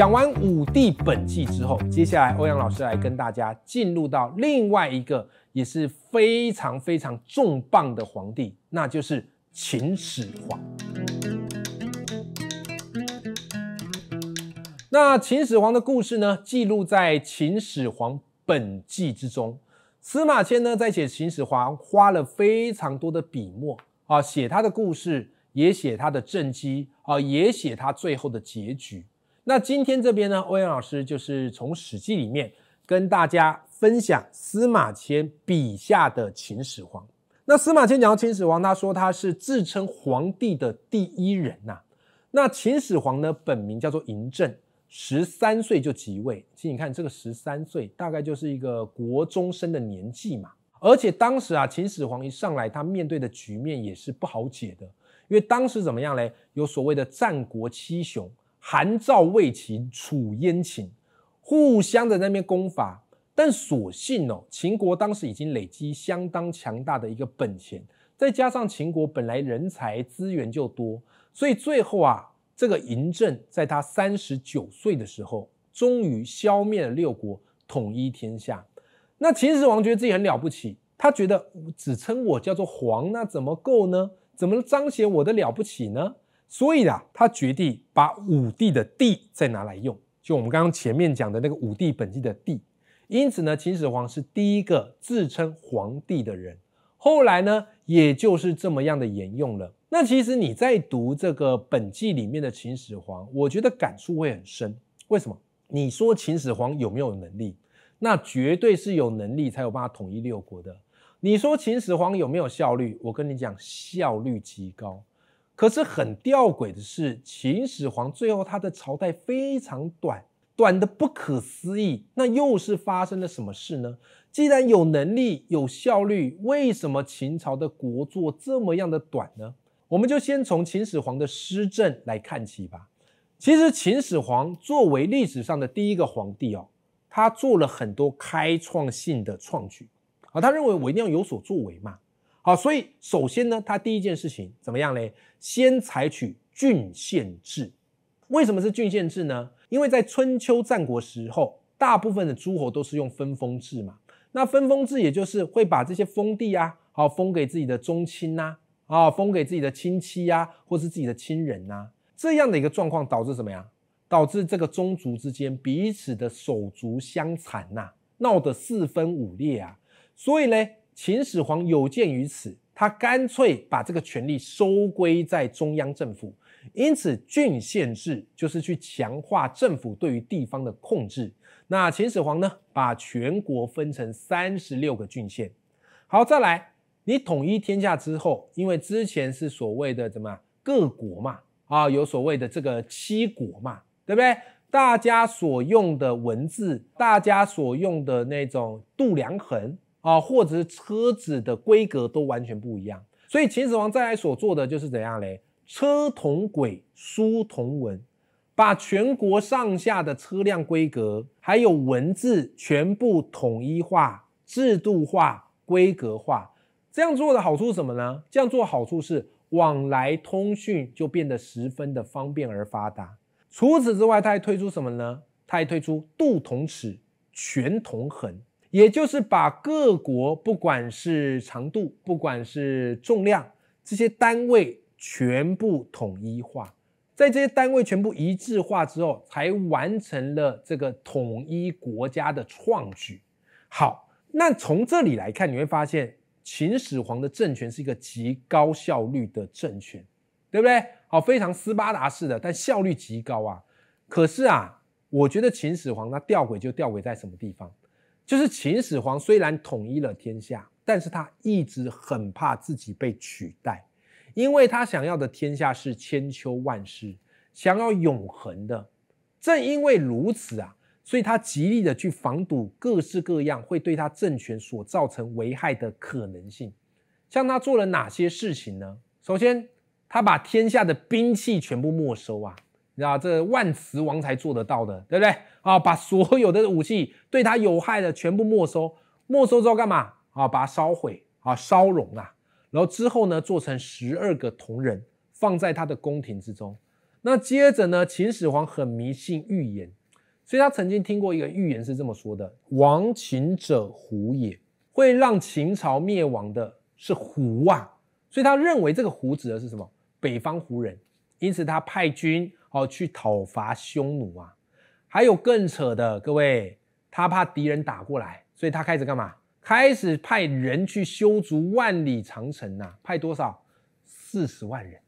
讲完《武帝本纪》之后，接下来欧阳老师来跟大家进入到另外一个也是非常非常重磅的皇帝，那就是秦始皇。那秦始皇的故事呢，记录在《秦始皇本纪》之中。司马迁呢，在写秦始皇，花了非常多的笔墨啊，写他的故事，也写他的政绩啊，也写他最后的结局。那今天这边呢，欧阳老师就是从《史记》里面跟大家分享司马迁笔下的秦始皇。那司马迁讲到秦始皇，他说他是自称皇帝的第一人呐。那秦始皇呢，本名叫做嬴政，十三岁就即位。其实你看这个十三岁，大概就是一个国中生的年纪嘛。而且当时啊，秦始皇一上来，他面对的局面也是不好解的，因为当时怎么样嘞？有所谓的战国七雄。韩赵魏秦楚燕秦，互相的那边攻伐，但所幸哦，秦国当时已经累积相当强大的一个本钱，再加上秦国本来人才资源就多，所以最后啊，这个嬴政在他三十九岁的时候，终于消灭了六国，统一天下。那秦始皇觉得自己很了不起，他觉得只称我叫做皇，那怎么够呢？怎么彰显我的了不起呢？所以啊，他决定把五帝的帝再拿来用，就我们刚刚前面讲的那个五帝本纪的帝。因此呢，秦始皇是第一个自称皇帝的人。后来呢，也就是这么样的沿用了。那其实你在读这个本纪里面的秦始皇，我觉得感触会很深。为什么？你说秦始皇有没有能力？那绝对是有能力才有办法统一六国的。你说秦始皇有没有效率？我跟你讲，效率极高。可是很吊诡的是，秦始皇最后他的朝代非常短，短的不可思议。那又是发生了什么事呢？既然有能力、有效率，为什么秦朝的国祚这么样的短呢？我们就先从秦始皇的施政来看起吧。其实秦始皇作为历史上的第一个皇帝哦，他做了很多开创性的创举，而他认为我一定要有所作为嘛。好，所以首先呢，他第一件事情怎么样嘞？先采取郡县制。为什么是郡县制呢？因为在春秋战国时候，大部分的诸侯都是用分封制嘛。那分封制也就是会把这些封地啊，好封给自己的宗亲呐，啊，封给自己的亲戚呀，或是自己的亲人呐，这样的一个状况导致什么呀？导致这个宗族之间彼此的手足相残呐，闹得四分五裂啊。所以嘞。秦始皇有鉴于此，他干脆把这个权力收归在中央政府，因此郡县制就是去强化政府对于地方的控制。那秦始皇呢，把全国分成三十六个郡县。好，再来，你统一天下之后，因为之前是所谓的怎么各国嘛，啊，有所谓的这个七国嘛，对不对？大家所用的文字，大家所用的那种度量衡。啊，或者是车子的规格都完全不一样，所以秦始皇再来所做的就是怎样嘞？车同轨，书同文，把全国上下的车辆规格还有文字全部统一化、制度化、规格化。这样做的好处是什么呢？这样做好处是往来通讯就变得十分的方便而发达。除此之外，他还推出什么呢？他还推出度同尺，权同衡。也就是把各国不管是长度，不管是重量，这些单位全部统一化，在这些单位全部一致化之后，才完成了这个统一国家的创举。好，那从这里来看，你会发现秦始皇的政权是一个极高效率的政权，对不对？好，非常斯巴达式的，但效率极高啊。可是啊，我觉得秦始皇那吊诡就吊诡在什么地方？就是秦始皇虽然统一了天下，但是他一直很怕自己被取代，因为他想要的天下是千秋万世，想要永恒的。正因为如此啊，所以他极力的去防堵各式各样会对他政权所造成危害的可能性。像他做了哪些事情呢？首先，他把天下的兵器全部没收啊。啊，这万磁王才做得到的，对不对？啊，把所有的武器对他有害的全部没收，没收之后干嘛？啊，把它烧毁啊，烧熔啊，然后之后呢，做成十二个铜人，放在他的宫廷之中。那接着呢，秦始皇很迷信预言，所以他曾经听过一个预言是这么说的：亡秦者胡也，会让秦朝灭亡的是胡啊。所以他认为这个胡指的是什么？北方胡人。因此他派军。哦，去讨伐匈奴啊！还有更扯的，各位，他怕敌人打过来，所以他开始干嘛？开始派人去修筑万里长城呐！派多少？四十万人！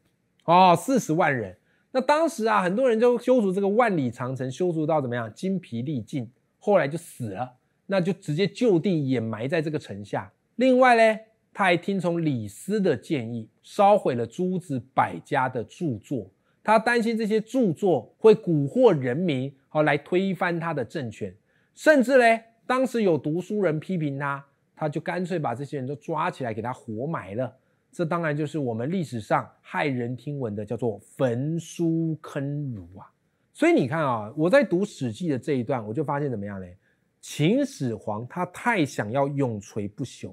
哦，四十万人。那当时啊，很多人就修筑这个万里长城，修筑到怎么样？精疲力尽，后来就死了，那就直接就地掩埋在这个城下。另外呢，他还听从李斯的建议，烧毁了诸子百家的著作。他担心这些著作会蛊惑人民，好来推翻他的政权，甚至呢，当时有读书人批评他，他就干脆把这些人都抓起来给他活埋了。这当然就是我们历史上骇人听闻的，叫做焚书坑儒啊。所以你看啊，我在读《史记》的这一段，我就发现怎么样呢？秦始皇他太想要永垂不朽，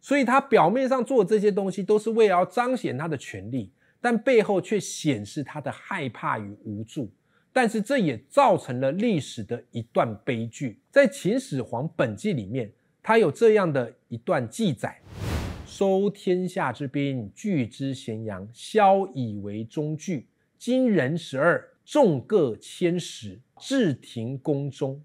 所以他表面上做这些东西，都是为了要彰显他的权力。但背后却显示他的害怕与无助，但是这也造成了历史的一段悲剧。在《秦始皇本纪》里面，他有这样的一段记载：“收天下之兵，聚之咸阳，消以为中据。今人十二，众各千石，置廷宫中，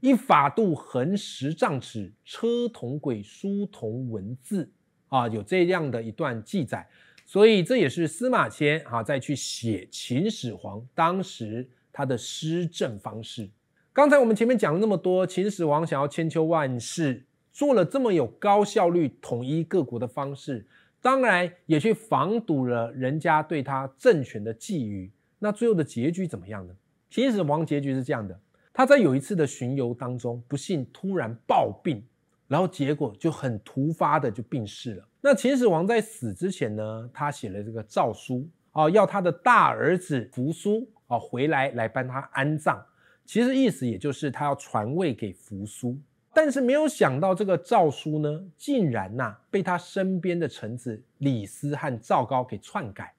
以法度衡十丈尺，车同轨，书同文字。”啊，有这样的一段记载。所以这也是司马迁哈在去写秦始皇当时他的施政方式。刚才我们前面讲了那么多，秦始皇想要千秋万世，做了这么有高效率统一各国的方式，当然也去防堵了人家对他政权的觊觎。那最后的结局怎么样呢？秦始皇结局是这样的，他在有一次的巡游当中，不幸突然暴病，然后结果就很突发的就病逝了。那秦始皇在死之前呢，他写了这个诏书啊，要他的大儿子扶苏啊回来来帮他安葬。其实意思也就是他要传位给扶苏，但是没有想到这个诏书呢，竟然呐被他身边的臣子李斯和赵高给篡改，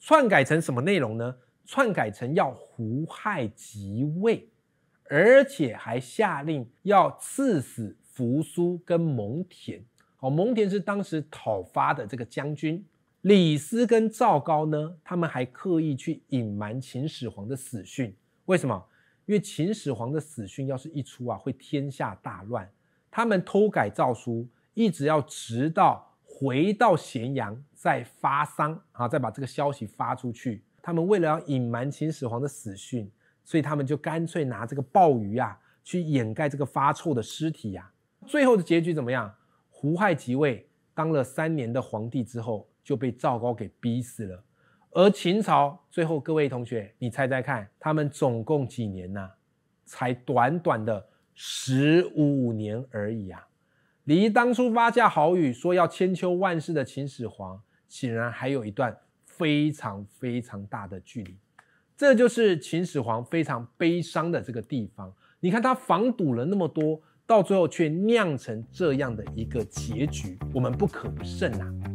篡改成什么内容呢？篡改成要胡亥即位，而且还下令要赐死扶苏跟蒙恬。蒙恬是当时讨伐的这个将军，李斯跟赵高呢，他们还刻意去隐瞒秦始皇的死讯。为什么？因为秦始皇的死讯要是一出啊，会天下大乱。他们偷改诏书，一直要直到回到咸阳再发丧啊，再把这个消息发出去。他们为了要隐瞒秦始皇的死讯，所以他们就干脆拿这个鲍鱼啊，去掩盖这个发臭的尸体呀。最后的结局怎么样？胡亥即位，当了三年的皇帝之后，就被赵高给逼死了。而秦朝最后，各位同学，你猜猜看，他们总共几年呢？才短短的十五年而已啊！离当初发下豪语说要千秋万世的秦始皇，显然还有一段非常非常大的距离。这就是秦始皇非常悲伤的这个地方。你看，他防堵了那么多。到最后却酿成这样的一个结局，我们不可不慎呐。